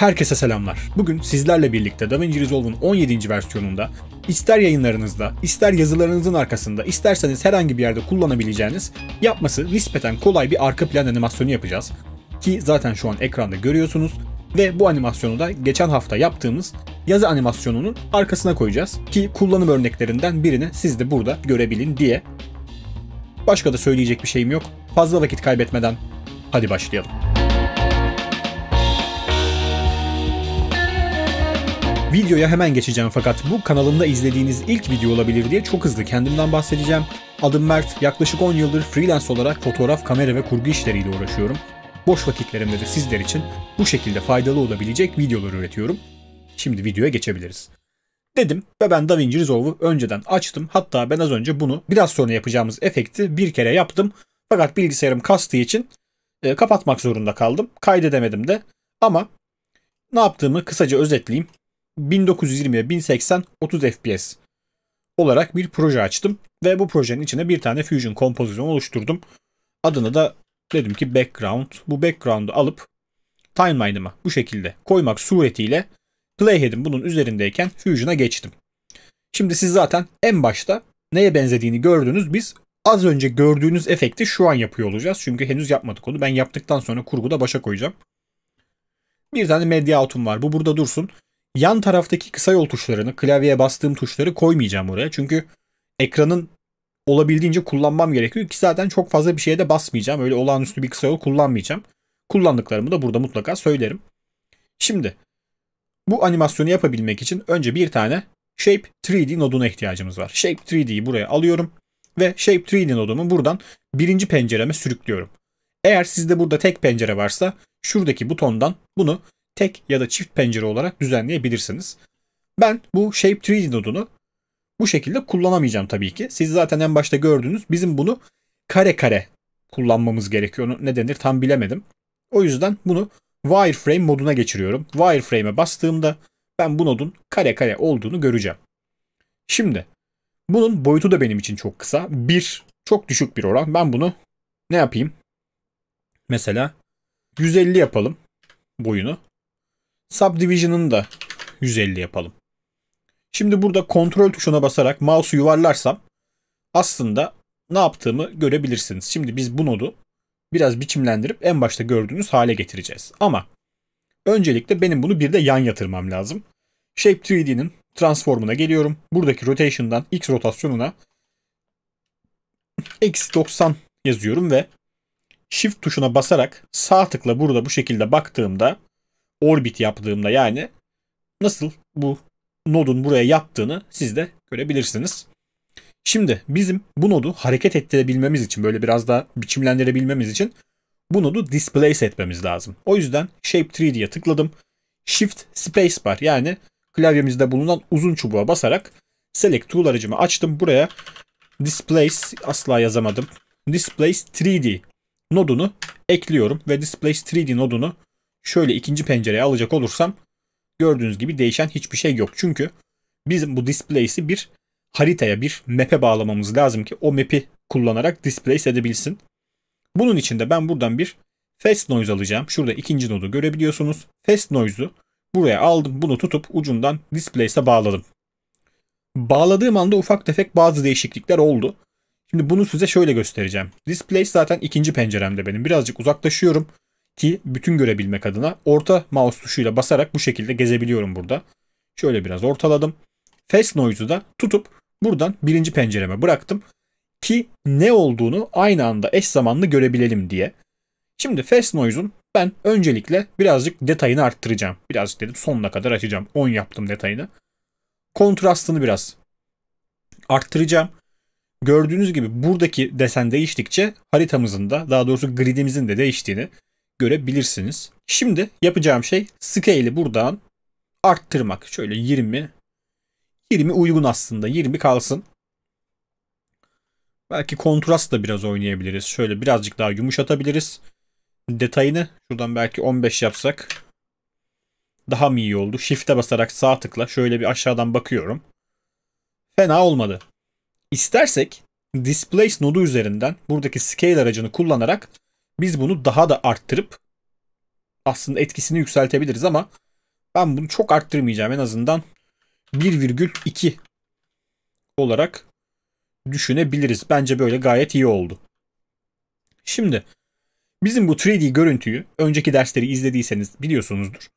Herkese selamlar. Bugün sizlerle birlikte DaVinci Resolve'un 17. versiyonunda ister yayınlarınızda, ister yazılarınızın arkasında, isterseniz herhangi bir yerde kullanabileceğiniz yapması nispeten kolay bir arka plan animasyonu yapacağız. Ki zaten şu an ekranda görüyorsunuz ve bu animasyonu da geçen hafta yaptığımız yazı animasyonunun arkasına koyacağız ki kullanım örneklerinden birini siz de burada görebilin diye. Başka da söyleyecek bir şeyim yok. Fazla vakit kaybetmeden hadi başlayalım. Videoya hemen geçeceğim fakat bu kanalımda izlediğiniz ilk video olabilir diye çok hızlı kendimden bahsedeceğim. Adım Mert, yaklaşık 10 yıldır freelance olarak fotoğraf, kamera ve kurgu işleriyle uğraşıyorum. Boş vakitlerimde de sizler için bu şekilde faydalı olabilecek videolar üretiyorum. Şimdi videoya geçebiliriz. Dedim ve ben DaVinci Resolve'u önceden açtım. Hatta ben az önce bunu biraz sonra yapacağımız efekti bir kere yaptım. Fakat bilgisayarım kastığı için e, kapatmak zorunda kaldım. Kaydedemedim de. Ama ne yaptığımı kısaca özetleyeyim. 1920'ye 1080 30 FPS olarak bir proje açtım ve bu projenin içine bir tane Fusion kompozisyon oluşturdum. Adına da dedim ki background. Bu background'u alıp timeline'ıma bu şekilde koymak suretiyle Playhead'in bunun üzerindeyken Fusion'a geçtim. Şimdi siz zaten en başta neye benzediğini gördünüz. Biz az önce gördüğünüz efekti şu an yapıyor olacağız. Çünkü henüz yapmadık onu. Ben yaptıktan sonra kurguda başa koyacağım. Bir tane media out'um var. Bu burada dursun yan taraftaki kısa yol tuşlarını, klavyeye bastığım tuşları koymayacağım oraya. Çünkü ekranın olabildiğince kullanmam gerekiyor ki zaten çok fazla bir şeye de basmayacağım. Öyle olağanüstü bir kısa yol kullanmayacağım. Kullandıklarımı da burada mutlaka söylerim. Şimdi bu animasyonu yapabilmek için önce bir tane Shape 3D noduna ihtiyacımız var. Shape 3D'yi buraya alıyorum ve Shape 3D nodumu buradan birinci pencereme sürüklüyorum. Eğer sizde burada tek pencere varsa şuradaki butondan bunu tek ya da çift pencere olarak düzenleyebilirsiniz. Ben bu Shape 3D nodunu bu şekilde kullanamayacağım tabii ki. Siz zaten en başta gördünüz. Bizim bunu kare kare kullanmamız gerekiyor. Ne denir tam bilemedim. O yüzden bunu wireframe moduna geçiriyorum. Wireframe'e bastığımda ben bu nodun kare kare olduğunu göreceğim. Şimdi bunun boyutu da benim için çok kısa. Bir çok düşük bir oran. Ben bunu ne yapayım? Mesela 150 yapalım boyunu. Subdivision'ın da 150 yapalım. Şimdi burada kontrol tuşuna basarak mouse'u yuvarlarsam aslında ne yaptığımı görebilirsiniz. Şimdi biz bu nodu biraz biçimlendirip en başta gördüğünüz hale getireceğiz. Ama öncelikle benim bunu bir de yan yatırmam lazım. Shape 3D'nin transformuna geliyorum. Buradaki rotation'dan x rotasyonuna eksi 90 yazıyorum ve shift tuşuna basarak sağ tıkla burada bu şekilde baktığımda orbit yaptığımda yani nasıl bu nodun buraya yaptığını siz de görebilirsiniz. Şimdi bizim bu nodu hareket ettirebilmemiz için böyle biraz daha biçimlendirebilmemiz için bu nodu displace etmemiz lazım. O yüzden Shape 3 dye tıkladım. Shift Spacebar yani klavyemizde bulunan uzun çubuğa basarak Select Tool aracımı açtım. Buraya Displace asla yazamadım. Displace 3D nodunu ekliyorum ve Displace 3D nodunu şöyle ikinci pencereye alacak olursam gördüğünüz gibi değişen hiçbir şey yok. Çünkü bizim bu displaysi bir haritaya bir map'e bağlamamız lazım ki o map'i kullanarak displace edebilsin. Bunun için de ben buradan bir fast noise alacağım. Şurada ikinci nodu görebiliyorsunuz. Fast noise'u buraya aldım. Bunu tutup ucundan displace'e bağladım. Bağladığım anda ufak tefek bazı değişiklikler oldu. Şimdi bunu size şöyle göstereceğim. Displays zaten ikinci penceremde benim. Birazcık uzaklaşıyorum ki bütün görebilmek adına orta mouse tuşuyla basarak bu şekilde gezebiliyorum burada. Şöyle biraz ortaladım. Face Noise'u da tutup buradan birinci pencereme bıraktım ki ne olduğunu aynı anda eş zamanlı görebilelim diye. Şimdi Face Noise'un ben öncelikle birazcık detayını arttıracağım. Birazcık dedim sonuna kadar açacağım. 10 yaptım detayını. Kontrastını biraz arttıracağım. Gördüğünüz gibi buradaki desen değiştikçe haritamızın da daha doğrusu gridimizin de değiştiğini görebilirsiniz. Şimdi yapacağım şey scale'i buradan arttırmak. Şöyle 20 20 uygun aslında. 20 kalsın. Belki kontrast da biraz oynayabiliriz. Şöyle birazcık daha yumuşatabiliriz. Detayını şuradan belki 15 yapsak daha mı iyi oldu? Shift'e basarak sağ tıkla şöyle bir aşağıdan bakıyorum. Fena olmadı. İstersek Displace nodu üzerinden buradaki scale aracını kullanarak biz bunu daha da arttırıp aslında etkisini yükseltebiliriz ama ben bunu çok arttırmayacağım. En azından 1,2 olarak düşünebiliriz. Bence böyle gayet iyi oldu. Şimdi bizim bu 3D görüntüyü önceki dersleri izlediyseniz biliyorsunuzdur.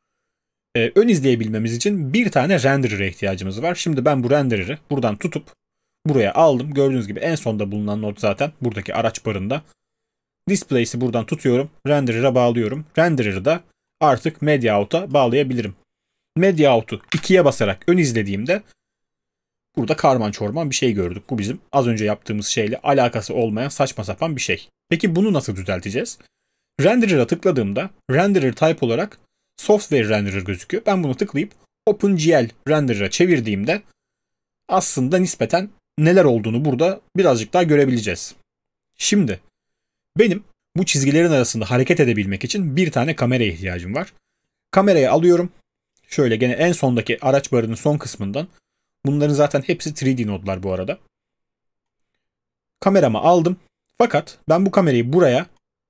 Ee, ön izleyebilmemiz için bir tane renderer'e ihtiyacımız var. Şimdi ben bu rendereri buradan tutup buraya aldım. Gördüğünüz gibi en sonda bulunan not zaten buradaki araç barında Display'si buradan tutuyorum. Renderer'a bağlıyorum. Renderer'ı da artık Media Out'a bağlayabilirim. Media Out'u 2'ye basarak ön izlediğimde burada karman çorman bir şey gördük. Bu bizim az önce yaptığımız şeyle alakası olmayan saçma sapan bir şey. Peki bunu nasıl düzelteceğiz? Renderer'a tıkladığımda renderer type olarak software renderer gözüküyor. Ben bunu tıklayıp OpenGL renderer'a çevirdiğimde aslında nispeten neler olduğunu burada birazcık daha görebileceğiz. Şimdi benim bu çizgilerin arasında hareket edebilmek için bir tane kameraya ihtiyacım var. Kamerayı alıyorum. Şöyle gene en sondaki araç barının son kısmından. Bunların zaten hepsi 3D nodlar bu arada. Kameramı aldım. Fakat ben bu kamerayı buraya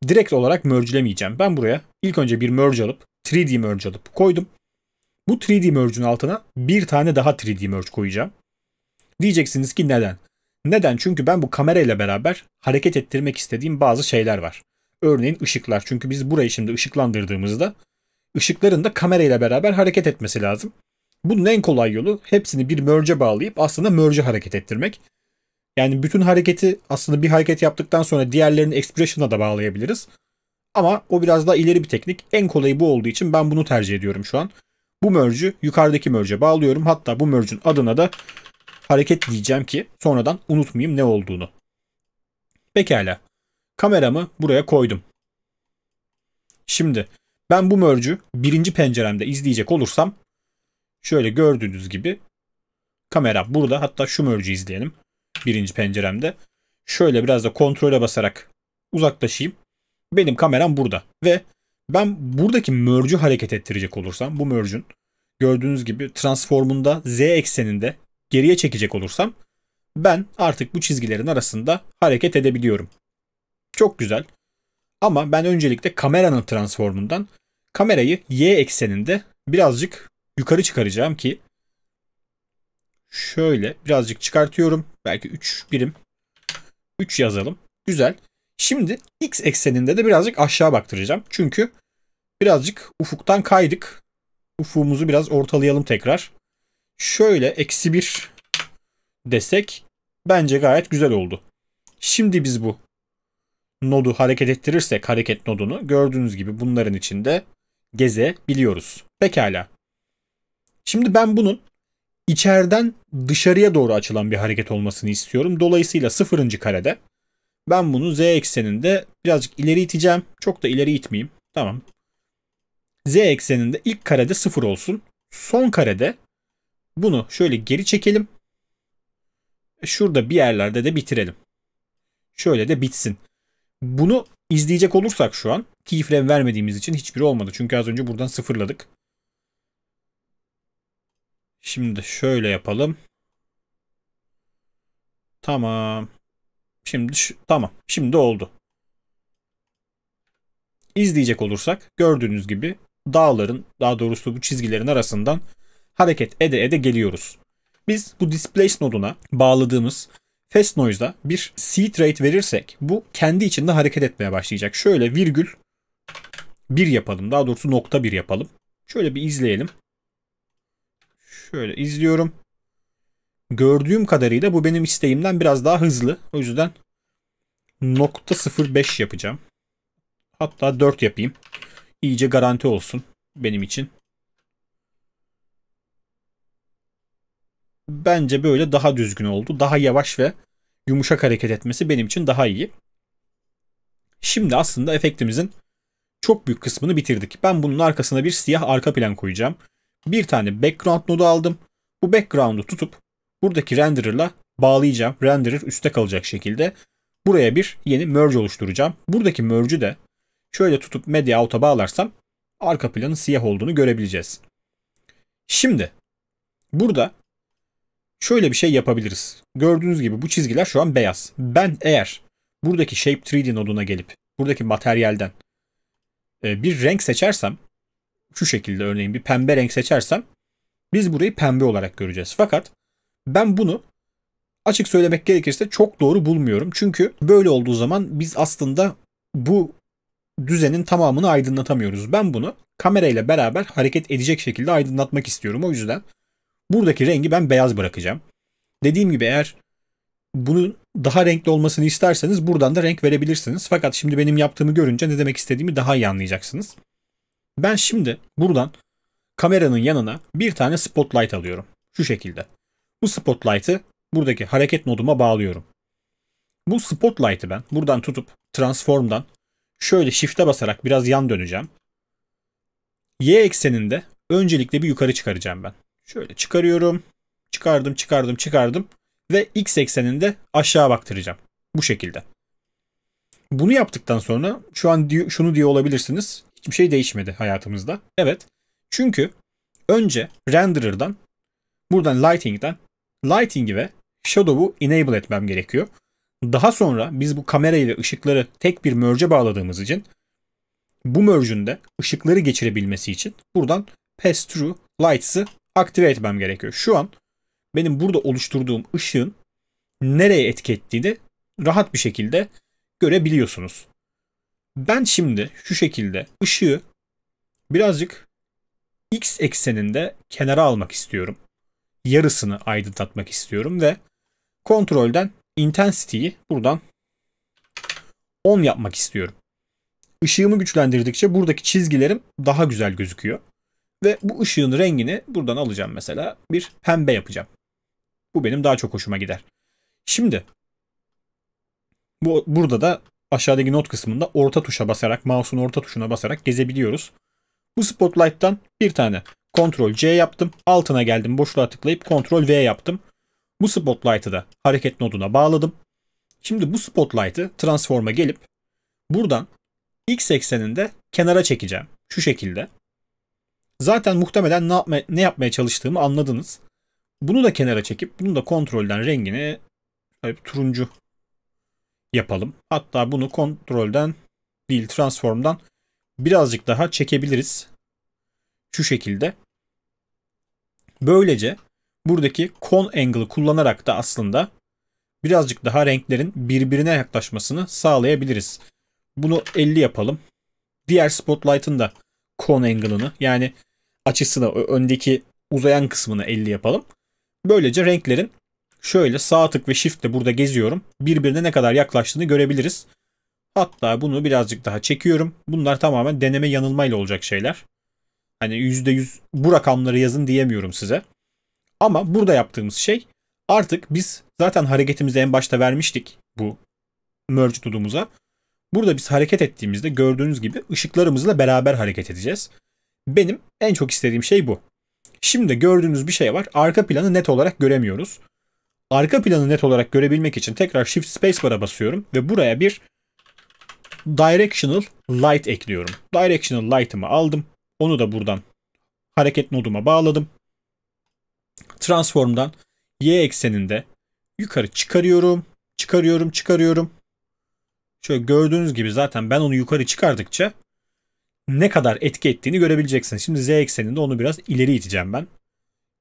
direkt olarak merge'lemeyeceğim. Ben buraya ilk önce bir merge alıp 3D merge alıp koydum. Bu 3D merge'ün altına bir tane daha 3D merge koyacağım. Diyeceksiniz ki neden? Neden? Çünkü ben bu kamerayla beraber hareket ettirmek istediğim bazı şeyler var. Örneğin ışıklar. Çünkü biz burayı şimdi ışıklandırdığımızda ışıkların da kamerayla beraber hareket etmesi lazım. Bunun en kolay yolu hepsini bir merge bağlayıp aslında merge hareket ettirmek. Yani bütün hareketi aslında bir hareket yaptıktan sonra diğerlerinin expression'a da bağlayabiliriz. Ama o biraz daha ileri bir teknik. En kolayı bu olduğu için ben bunu tercih ediyorum şu an. Bu merge'ü yukarıdaki merge'e bağlıyorum. Hatta bu merge'ün adına da hareket diyeceğim ki sonradan unutmayayım ne olduğunu. Pekala. Kameramı buraya koydum. Şimdi ben bu mörcü birinci penceremde izleyecek olursam şöyle gördüğünüz gibi kamera burada hatta şu mörcü izleyelim birinci penceremde. Şöyle biraz da kontrole basarak uzaklaşayım. Benim kameram burada ve ben buradaki mörcü hareket ettirecek olursam bu mörcün gördüğünüz gibi transformunda z ekseninde geriye çekecek olursam ben artık bu çizgilerin arasında hareket edebiliyorum. Çok güzel. Ama ben öncelikle kameranın transformundan kamerayı y ekseninde birazcık yukarı çıkaracağım ki şöyle birazcık çıkartıyorum. Belki 3 birim. 3 yazalım. Güzel. Şimdi x ekseninde de birazcık aşağı baktıracağım. Çünkü birazcık ufuktan kaydık. Ufumuzu biraz ortalayalım tekrar şöyle eksi bir desek bence gayet güzel oldu. Şimdi biz bu nodu hareket ettirirsek hareket nodunu gördüğünüz gibi bunların içinde gezebiliyoruz. Pekala. Şimdi ben bunun içeriden dışarıya doğru açılan bir hareket olmasını istiyorum. Dolayısıyla sıfırıncı karede ben bunu z ekseninde birazcık ileri iteceğim. Çok da ileri itmeyeyim. Tamam. z ekseninde ilk karede sıfır olsun. Son karede bunu şöyle geri çekelim. Şurada bir yerlerde de bitirelim. Şöyle de bitsin. Bunu izleyecek olursak şu an keyframe vermediğimiz için hiçbiri olmadı. Çünkü az önce buradan sıfırladık. Şimdi şöyle yapalım. Tamam. Şimdi tamam. Şimdi oldu. İzleyecek olursak gördüğünüz gibi dağların daha doğrusu bu çizgilerin arasından hareket ede ede geliyoruz. Biz bu displace noduna bağladığımız fast noise'da bir seed rate verirsek bu kendi içinde hareket etmeye başlayacak. Şöyle virgül bir yapalım. Daha doğrusu nokta bir yapalım. Şöyle bir izleyelim. Şöyle izliyorum. Gördüğüm kadarıyla bu benim isteğimden biraz daha hızlı. O yüzden nokta 05 yapacağım. Hatta 4 yapayım. İyice garanti olsun benim için. bence böyle daha düzgün oldu. Daha yavaş ve yumuşak hareket etmesi benim için daha iyi. Şimdi aslında efektimizin çok büyük kısmını bitirdik. Ben bunun arkasına bir siyah arka plan koyacağım. Bir tane background nodu aldım. Bu background'u tutup buradaki renderer'la bağlayacağım. Renderer üstte kalacak şekilde. Buraya bir yeni merge oluşturacağım. Buradaki merge'ü de şöyle tutup media out'a bağlarsam arka planın siyah olduğunu görebileceğiz. Şimdi burada şöyle bir şey yapabiliriz. Gördüğünüz gibi bu çizgiler şu an beyaz. Ben eğer buradaki Shape 3D noduna gelip buradaki materyalden e, bir renk seçersem şu şekilde örneğin bir pembe renk seçersem biz burayı pembe olarak göreceğiz. Fakat ben bunu açık söylemek gerekirse çok doğru bulmuyorum. Çünkü böyle olduğu zaman biz aslında bu düzenin tamamını aydınlatamıyoruz. Ben bunu kamerayla beraber hareket edecek şekilde aydınlatmak istiyorum. O yüzden Buradaki rengi ben beyaz bırakacağım. Dediğim gibi eğer bunu daha renkli olmasını isterseniz buradan da renk verebilirsiniz. Fakat şimdi benim yaptığımı görünce ne demek istediğimi daha iyi anlayacaksınız. Ben şimdi buradan kameranın yanına bir tane spotlight alıyorum. Şu şekilde. Bu spotlight'ı buradaki hareket noduma bağlıyorum. Bu spotlight'ı ben buradan tutup transform'dan şöyle shift'e basarak biraz yan döneceğim. Y ekseninde öncelikle bir yukarı çıkaracağım ben. Şöyle çıkarıyorum. Çıkardım, çıkardım, çıkardım. Ve x ekseninde aşağı baktıracağım. Bu şekilde. Bunu yaptıktan sonra şu an şunu diyor olabilirsiniz. Hiçbir şey değişmedi hayatımızda. Evet. Çünkü önce renderer'dan buradan lighting'den lighting ve shadow'u enable etmem gerekiyor. Daha sonra biz bu kamerayı ve ışıkları tek bir merge'e bağladığımız için bu merge'ün de ışıkları geçirebilmesi için buradan pass through lights'ı aktive etmem gerekiyor. Şu an benim burada oluşturduğum ışığın nereye etki ettiğini rahat bir şekilde görebiliyorsunuz. Ben şimdi şu şekilde ışığı birazcık x ekseninde kenara almak istiyorum. Yarısını aydınlatmak istiyorum ve kontrolden intensity'yi buradan 10 yapmak istiyorum. Işığımı güçlendirdikçe buradaki çizgilerim daha güzel gözüküyor. Ve bu ışığın rengini buradan alacağım mesela. Bir pembe yapacağım. Bu benim daha çok hoşuma gider. Şimdi bu, burada da aşağıdaki not kısmında orta tuşa basarak, mouse'un orta tuşuna basarak gezebiliyoruz. Bu Spotlight'tan bir tane Ctrl C yaptım. Altına geldim boşluğa tıklayıp Ctrl V yaptım. Bu Spotlight'ı da hareket noduna bağladım. Şimdi bu Spotlight'ı transform'a gelip buradan x ekseninde kenara çekeceğim. Şu şekilde. Zaten muhtemelen ne, yapma, ne yapmaya çalıştığımı anladınız. Bunu da kenara çekip bunu da kontrolden rengini turuncu yapalım. Hatta bunu kontrolden değil transformdan birazcık daha çekebiliriz. Şu şekilde. Böylece buradaki con angle'ı kullanarak da aslında birazcık daha renklerin birbirine yaklaşmasını sağlayabiliriz. Bunu 50 yapalım. Diğer spotlight'ın da Kon angle'ını yani açısını öndeki uzayan kısmını 50 yapalım. Böylece renklerin şöyle sağ tık ve shift'le burada geziyorum. Birbirine ne kadar yaklaştığını görebiliriz. Hatta bunu birazcık daha çekiyorum. Bunlar tamamen deneme yanılmayla olacak şeyler. Hani %100 bu rakamları yazın diyemiyorum size. Ama burada yaptığımız şey artık biz zaten hareketimizi en başta vermiştik bu merge tutumuza. Burada biz hareket ettiğimizde gördüğünüz gibi ışıklarımızla beraber hareket edeceğiz. Benim en çok istediğim şey bu. Şimdi gördüğünüz bir şey var. Arka planı net olarak göremiyoruz. Arka planı net olarak görebilmek için tekrar Shift Spacebar'a basıyorum ve buraya bir Directional Light ekliyorum. Directional Light'ımı aldım. Onu da buradan hareket noduma bağladım. Transform'dan y ekseninde yukarı çıkarıyorum, çıkarıyorum, çıkarıyorum. Şöyle gördüğünüz gibi zaten ben onu yukarı çıkardıkça ne kadar etki ettiğini görebileceksiniz. Şimdi z ekseninde onu biraz ileri iteceğim ben.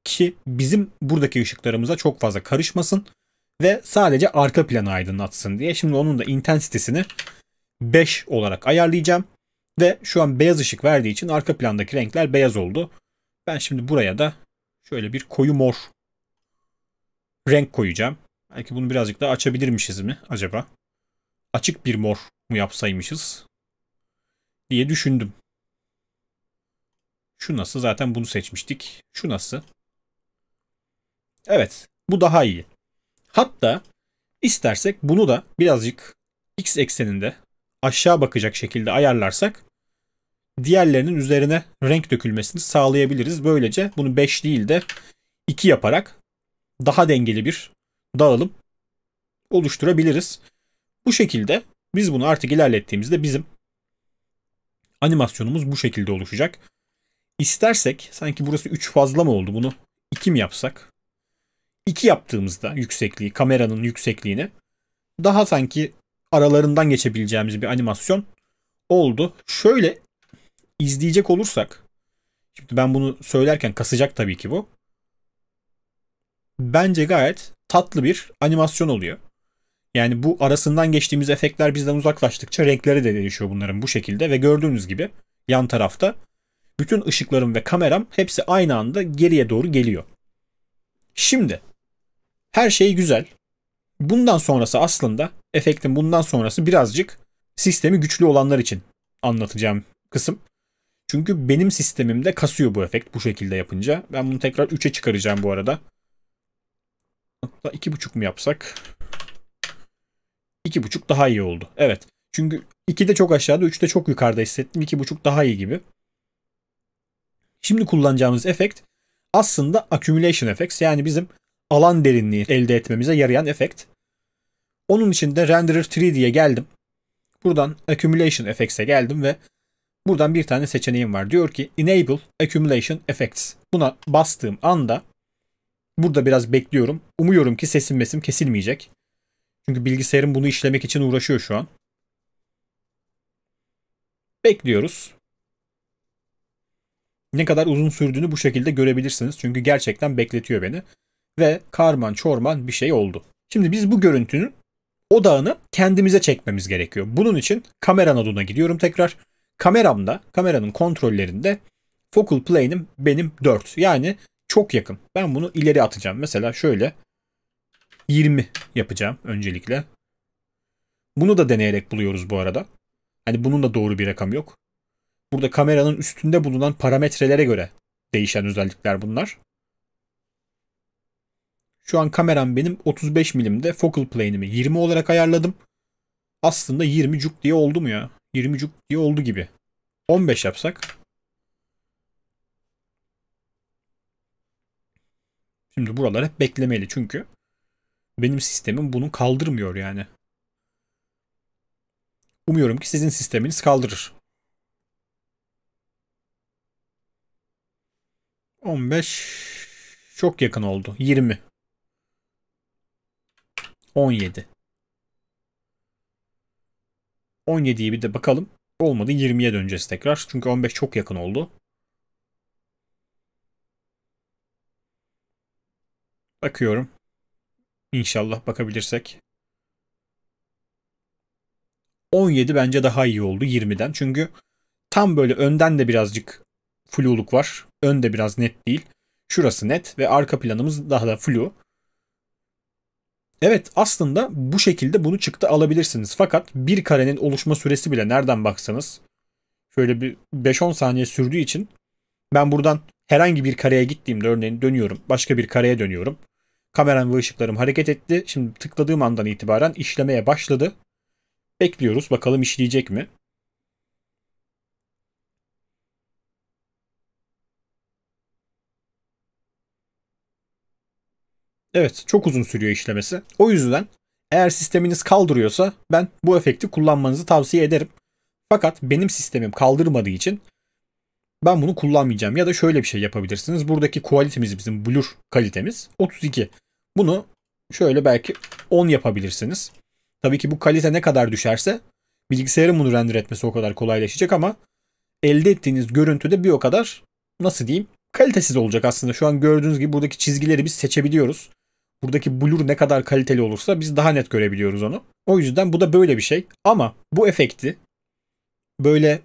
Ki bizim buradaki ışıklarımıza çok fazla karışmasın ve sadece arka planı aydınlatsın diye. Şimdi onun da intensitesini 5 olarak ayarlayacağım. Ve şu an beyaz ışık verdiği için arka plandaki renkler beyaz oldu. Ben şimdi buraya da şöyle bir koyu mor renk koyacağım. Belki bunu birazcık daha açabilirmişiz mi acaba? açık bir mor mu yapsaymışız diye düşündüm. Şu nasıl? Zaten bunu seçmiştik. Şu nasıl? Evet. Bu daha iyi. Hatta istersek bunu da birazcık x ekseninde aşağı bakacak şekilde ayarlarsak diğerlerinin üzerine renk dökülmesini sağlayabiliriz. Böylece bunu 5 değil de 2 yaparak daha dengeli bir dağılım oluşturabiliriz. Bu şekilde biz bunu artık ilerlettiğimizde bizim animasyonumuz bu şekilde oluşacak. İstersek sanki burası 3 fazla mı oldu bunu 2 mi yapsak? 2 yaptığımızda yüksekliği, kameranın yüksekliğini daha sanki aralarından geçebileceğimiz bir animasyon oldu. Şöyle izleyecek olursak şimdi ben bunu söylerken kasacak tabii ki bu. Bence gayet tatlı bir animasyon oluyor. Yani bu arasından geçtiğimiz efektler bizden uzaklaştıkça renkleri de değişiyor bunların bu şekilde ve gördüğünüz gibi yan tarafta bütün ışıklarım ve kameram hepsi aynı anda geriye doğru geliyor. Şimdi her şey güzel. Bundan sonrası aslında efektin bundan sonrası birazcık sistemi güçlü olanlar için anlatacağım kısım. Çünkü benim sistemimde kasıyor bu efekt bu şekilde yapınca. Ben bunu tekrar 3'e çıkaracağım bu arada. Hatta 2.5 mu yapsak? 2.5 daha iyi oldu. Evet. Çünkü 2'de çok aşağıda 3'de çok yukarıda hissettim. 2.5 daha iyi gibi. Şimdi kullanacağımız efekt aslında accumulation effects yani bizim alan derinliği elde etmemize yarayan efekt. Onun için de renderer 3D'ye geldim. Buradan accumulation effects'e geldim ve buradan bir tane seçeneğim var. Diyor ki enable accumulation effects. Buna bastığım anda burada biraz bekliyorum. Umuyorum ki sesim mesim kesilmeyecek. Çünkü bilgisayarım bunu işlemek için uğraşıyor şu an. Bekliyoruz. Ne kadar uzun sürdüğünü bu şekilde görebilirsiniz. Çünkü gerçekten bekletiyor beni. Ve karman çorman bir şey oldu. Şimdi biz bu görüntünün odağını kendimize çekmemiz gerekiyor. Bunun için kamera moduna gidiyorum tekrar. Kameramda, kameranın kontrollerinde focal plane'im benim 4. Yani çok yakın. Ben bunu ileri atacağım. Mesela şöyle 20 yapacağım öncelikle. Bunu da deneyerek buluyoruz bu arada. Hani bunun da doğru bir rakam yok. Burada kameranın üstünde bulunan parametrelere göre değişen özellikler bunlar. Şu an kameram benim 35 milimde focal plane'imi 20 olarak ayarladım. Aslında 20 cuk diye oldu mu ya? 20 cuk diye oldu gibi. 15 yapsak. Şimdi buralar hep beklemeli çünkü benim sistemim bunu kaldırmıyor yani. Umuyorum ki sizin sisteminiz kaldırır. 15 çok yakın oldu. 20. 17. 17'yi bir de bakalım. Olmadı 20'ye döneceğiz tekrar. Çünkü 15 çok yakın oldu. Bakıyorum. İnşallah bakabilirsek. 17 bence daha iyi oldu 20'den. Çünkü tam böyle önden de birazcık fluluk var. önde biraz net değil. Şurası net ve arka planımız daha da flu. Evet aslında bu şekilde bunu çıktı alabilirsiniz. Fakat bir karenin oluşma süresi bile nereden baksanız şöyle bir 5-10 saniye sürdüğü için ben buradan herhangi bir kareye gittiğimde örneğin dönüyorum. Başka bir kareye dönüyorum. Kameram ve ışıklarım hareket etti. Şimdi tıkladığım andan itibaren işlemeye başladı. Bekliyoruz bakalım işleyecek mi? Evet çok uzun sürüyor işlemesi. O yüzden eğer sisteminiz kaldırıyorsa ben bu efekti kullanmanızı tavsiye ederim. Fakat benim sistemim kaldırmadığı için ben bunu kullanmayacağım. Ya da şöyle bir şey yapabilirsiniz. Buradaki kualitemiz bizim blur kalitemiz 32. Bunu şöyle belki 10 yapabilirsiniz. Tabii ki bu kalite ne kadar düşerse bilgisayarın bunu render etmesi o kadar kolaylaşacak ama elde ettiğiniz görüntü de bir o kadar nasıl diyeyim kalitesiz olacak aslında. Şu an gördüğünüz gibi buradaki çizgileri biz seçebiliyoruz. Buradaki blur ne kadar kaliteli olursa biz daha net görebiliyoruz onu. O yüzden bu da böyle bir şey. Ama bu efekti böyle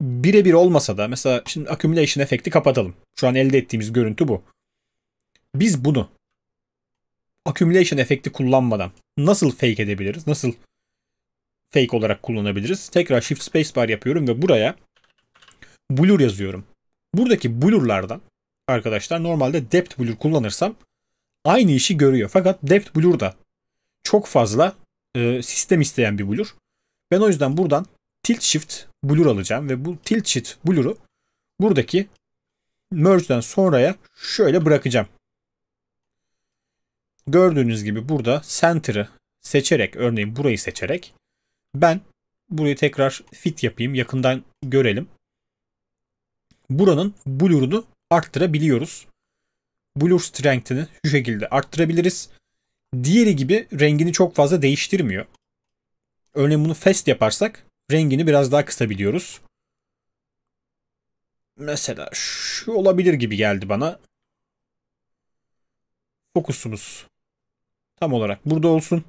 birebir olmasa da mesela şimdi accumulation efekti kapatalım. Şu an elde ettiğimiz görüntü bu. Biz bunu accumulation efekti kullanmadan nasıl fake edebiliriz? Nasıl fake olarak kullanabiliriz? Tekrar shift spacebar yapıyorum ve buraya blur yazıyorum. Buradaki blurlardan arkadaşlar normalde depth blur kullanırsam aynı işi görüyor. Fakat depth blur da çok fazla e, sistem isteyen bir blur. Ben o yüzden buradan tilt shift blur alacağım ve bu tilt shift blur'u buradaki merge'den sonraya şöyle bırakacağım. Gördüğünüz gibi burada center'ı seçerek örneğin burayı seçerek ben burayı tekrar fit yapayım yakından görelim. Buranın blur'unu arttırabiliyoruz. Blur strength'ini şu şekilde arttırabiliriz. Diğeri gibi rengini çok fazla değiştirmiyor. Örneğin bunu fast yaparsak rengini biraz daha kısabiliyoruz. Mesela şu olabilir gibi geldi bana. Fokusumuz tam olarak burada olsun.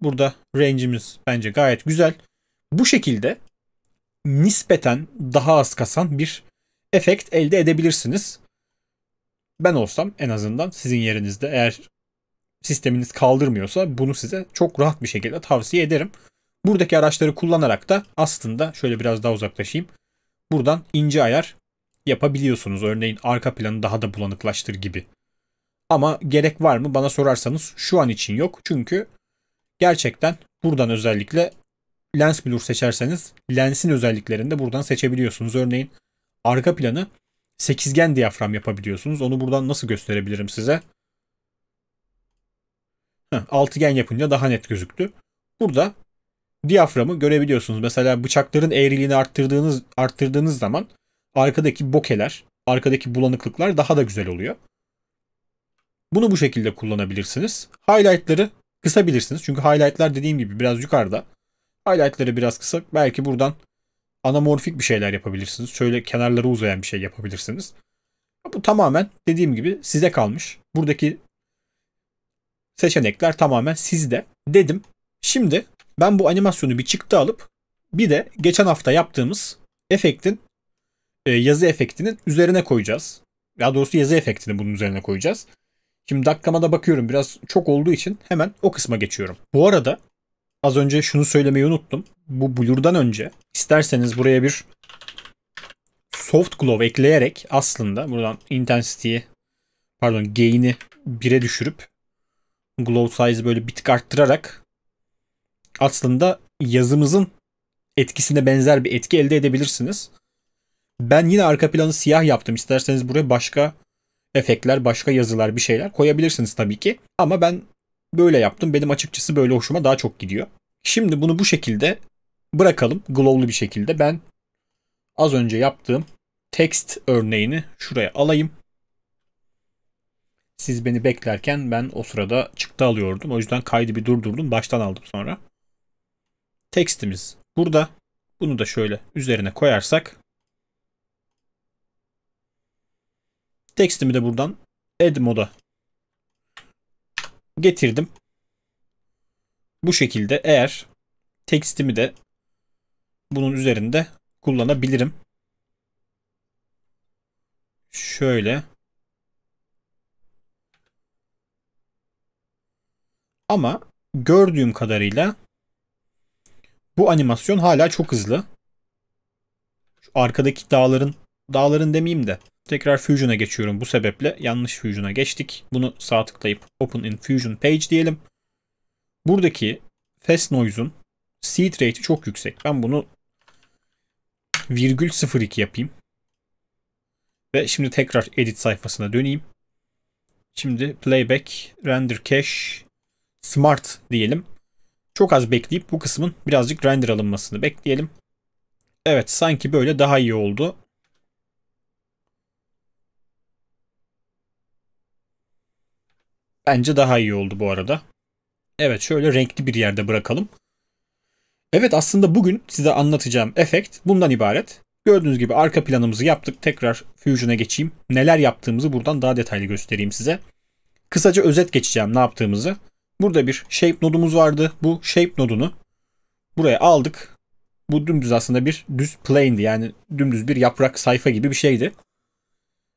Burada range'imiz bence gayet güzel. Bu şekilde nispeten daha az kasan bir efekt elde edebilirsiniz. Ben olsam en azından sizin yerinizde eğer sisteminiz kaldırmıyorsa bunu size çok rahat bir şekilde tavsiye ederim. Buradaki araçları kullanarak da aslında şöyle biraz daha uzaklaşayım. Buradan ince ayar yapabiliyorsunuz. Örneğin arka planı daha da bulanıklaştır gibi. Ama gerek var mı bana sorarsanız şu an için yok. Çünkü gerçekten buradan özellikle lens blur seçerseniz lensin özelliklerini de buradan seçebiliyorsunuz. Örneğin arka planı sekizgen diyafram yapabiliyorsunuz. Onu buradan nasıl gösterebilirim size? Heh, altıgen yapınca daha net gözüktü. Burada diyaframı görebiliyorsunuz. Mesela bıçakların eğriliğini arttırdığınız arttırdığınız zaman arkadaki bokeler, arkadaki bulanıklıklar daha da güzel oluyor. Bunu bu şekilde kullanabilirsiniz. Highlight'ları kısabilirsiniz. Çünkü highlight'lar dediğim gibi biraz yukarıda. Highlight'ları biraz kısa. Belki buradan anamorfik bir şeyler yapabilirsiniz. Şöyle kenarları uzayan bir şey yapabilirsiniz. Bu tamamen dediğim gibi size kalmış. Buradaki seçenekler tamamen sizde dedim. Şimdi ben bu animasyonu bir çıktı alıp bir de geçen hafta yaptığımız efektin e, yazı efektinin üzerine koyacağız. Ya doğrusu yazı efektini bunun üzerine koyacağız. Şimdi dakikama da bakıyorum biraz çok olduğu için hemen o kısma geçiyorum. Bu arada az önce şunu söylemeyi unuttum. Bu Blur'dan önce isterseniz buraya bir soft glow ekleyerek aslında buradan intensity'yi pardon gain'i 1'e düşürüp glow size böyle bir tık arttırarak aslında yazımızın etkisine benzer bir etki elde edebilirsiniz. Ben yine arka planı siyah yaptım. İsterseniz buraya başka efektler, başka yazılar, bir şeyler koyabilirsiniz tabii ki. Ama ben böyle yaptım. Benim açıkçası böyle hoşuma daha çok gidiyor. Şimdi bunu bu şekilde bırakalım. Glow'lu bir şekilde. Ben az önce yaptığım text örneğini şuraya alayım. Siz beni beklerken ben o sırada çıktı alıyordum. O yüzden kaydı bir durdurdum. Baştan aldım sonra. Tekstimiz burada. Bunu da şöyle üzerine koyarsak. Tekstimi de buradan add moda getirdim. Bu şekilde eğer tekstimi de bunun üzerinde kullanabilirim. Şöyle. Ama gördüğüm kadarıyla bu animasyon hala çok hızlı. Şu arkadaki dağların, dağların demeyeyim de tekrar Fusion'a geçiyorum bu sebeple. Yanlış Fusion'a geçtik. Bunu sağ tıklayıp Open in Fusion Page diyelim. Buradaki Fast Noise'un seed rate'i çok yüksek. Ben bunu virgül 02 yapayım. Ve şimdi tekrar edit sayfasına döneyim. Şimdi playback, render cache, smart diyelim. Çok az bekleyip bu kısmın birazcık render alınmasını bekleyelim. Evet sanki böyle daha iyi oldu. Bence daha iyi oldu bu arada. Evet şöyle renkli bir yerde bırakalım. Evet aslında bugün size anlatacağım efekt bundan ibaret. Gördüğünüz gibi arka planımızı yaptık. Tekrar Fusion'a geçeyim. Neler yaptığımızı buradan daha detaylı göstereyim size. Kısaca özet geçeceğim ne yaptığımızı. Burada bir shape nodumuz vardı. Bu shape nodunu buraya aldık. Bu dümdüz aslında bir düz plane'di. Yani dümdüz bir yaprak sayfa gibi bir şeydi.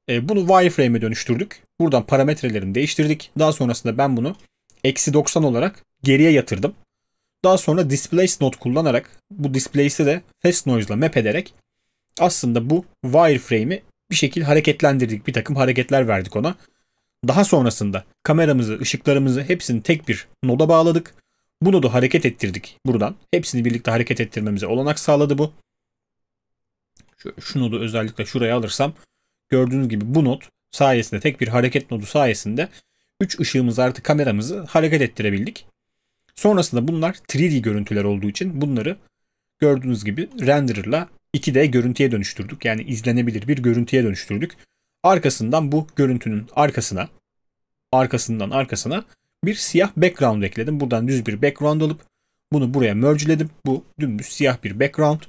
E, bunu wireframe'e dönüştürdük. Buradan parametrelerini değiştirdik. Daha sonrasında ben bunu eksi 90 olarak geriye yatırdım. Daha sonra displace node kullanarak bu displace'i de fast noise'la map ederek aslında bu wireframe'i bir şekil hareketlendirdik. Bir takım hareketler verdik ona. Daha sonrasında kameramızı, ışıklarımızı hepsini tek bir noda bağladık. Bu nodu hareket ettirdik buradan. Hepsini birlikte hareket ettirmemize olanak sağladı bu. Şu, şu nodu özellikle şuraya alırsam gördüğünüz gibi bu not sayesinde tek bir hareket nodu sayesinde 3 ışığımız artı kameramızı hareket ettirebildik. Sonrasında bunlar 3D görüntüler olduğu için bunları gördüğünüz gibi renderer'la 2D görüntüye dönüştürdük. Yani izlenebilir bir görüntüye dönüştürdük. Arkasından bu görüntünün arkasına arkasından arkasına bir siyah background ekledim. Buradan düz bir background alıp bunu buraya mergeledim. Bu dümdüz siyah bir background.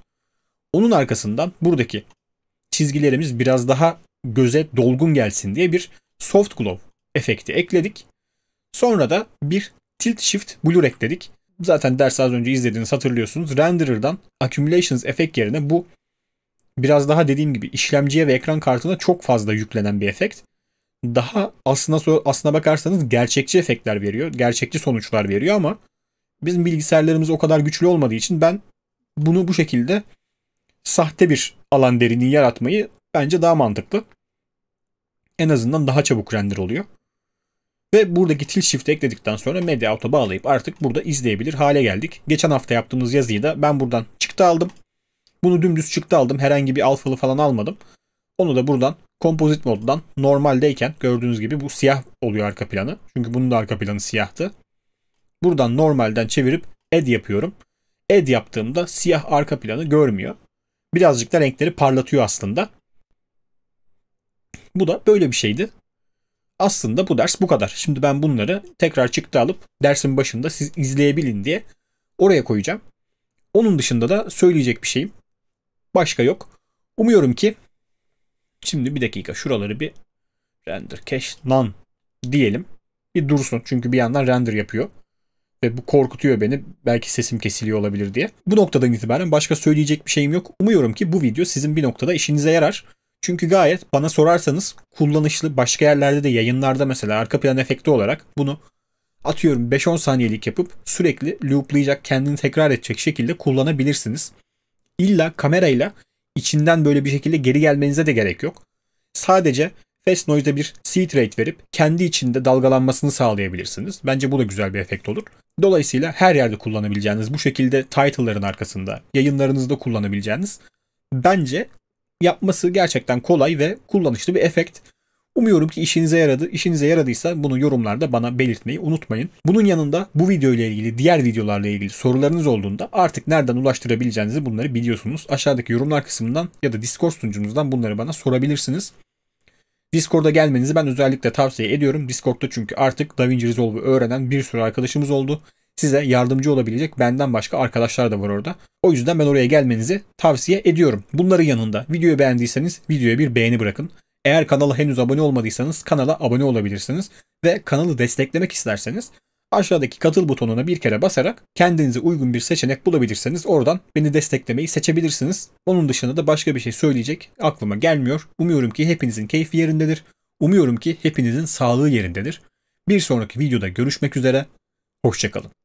Onun arkasından buradaki çizgilerimiz biraz daha göze dolgun gelsin diye bir soft glow efekti ekledik. Sonra da bir tilt shift blur ekledik. Zaten ders az önce izlediğiniz hatırlıyorsunuz. Renderer'dan accumulations efekt yerine bu biraz daha dediğim gibi işlemciye ve ekran kartına çok fazla yüklenen bir efekt. Daha aslına aslına bakarsanız gerçekçi efektler veriyor, gerçekçi sonuçlar veriyor ama bizim bilgisayarlarımız o kadar güçlü olmadığı için ben bunu bu şekilde sahte bir alan derinliği yaratmayı bence daha mantıklı. En azından daha çabuk render oluyor. Ve buradaki tilt shift ekledikten sonra Media Out'a bağlayıp artık burada izleyebilir hale geldik. Geçen hafta yaptığımız yazıyı da ben buradan çıktı aldım. Bunu dümdüz çıktı aldım. Herhangi bir alfalı falan almadım. Onu da buradan kompozit moddan normaldeyken gördüğünüz gibi bu siyah oluyor arka planı. Çünkü bunun da arka planı siyahtı. Buradan normalden çevirip add yapıyorum. Add yaptığımda siyah arka planı görmüyor. Birazcık da renkleri parlatıyor aslında. Bu da böyle bir şeydi. Aslında bu ders bu kadar. Şimdi ben bunları tekrar çıktı alıp dersin başında siz izleyebilin diye oraya koyacağım. Onun dışında da söyleyecek bir şeyim Başka yok. Umuyorum ki şimdi bir dakika şuraları bir render cache none diyelim. Bir dursun çünkü bir yandan render yapıyor. Ve bu korkutuyor beni. Belki sesim kesiliyor olabilir diye. Bu noktadan itibaren başka söyleyecek bir şeyim yok. Umuyorum ki bu video sizin bir noktada işinize yarar. Çünkü gayet bana sorarsanız kullanışlı başka yerlerde de yayınlarda mesela arka plan efekti olarak bunu atıyorum 5-10 saniyelik yapıp sürekli looplayacak kendini tekrar edecek şekilde kullanabilirsiniz. İlla kamerayla içinden böyle bir şekilde geri gelmenize de gerek yok. Sadece Fast Noise'de bir seed rate verip kendi içinde dalgalanmasını sağlayabilirsiniz. Bence bu da güzel bir efekt olur. Dolayısıyla her yerde kullanabileceğiniz bu şekilde title'ların arkasında, yayınlarınızda kullanabileceğiniz bence yapması gerçekten kolay ve kullanışlı bir efekt. Umuyorum ki işinize yaradı. İşinize yaradıysa bunu yorumlarda bana belirtmeyi unutmayın. Bunun yanında bu video ile ilgili diğer videolarla ilgili sorularınız olduğunda artık nereden ulaştırabileceğinizi bunları biliyorsunuz. Aşağıdaki yorumlar kısmından ya da Discord sunucunuzdan bunları bana sorabilirsiniz. Discord'a gelmenizi ben özellikle tavsiye ediyorum. Discord'da çünkü artık DaVinci Resolve'u öğrenen bir sürü arkadaşımız oldu. Size yardımcı olabilecek benden başka arkadaşlar da var orada. O yüzden ben oraya gelmenizi tavsiye ediyorum. Bunları yanında videoyu beğendiyseniz videoya bir beğeni bırakın. Eğer kanala henüz abone olmadıysanız kanala abone olabilirsiniz ve kanalı desteklemek isterseniz aşağıdaki katıl butonuna bir kere basarak kendinize uygun bir seçenek bulabilirseniz oradan beni desteklemeyi seçebilirsiniz. Onun dışında da başka bir şey söyleyecek aklıma gelmiyor. Umuyorum ki hepinizin keyfi yerindedir. Umuyorum ki hepinizin sağlığı yerindedir. Bir sonraki videoda görüşmek üzere. Hoşçakalın.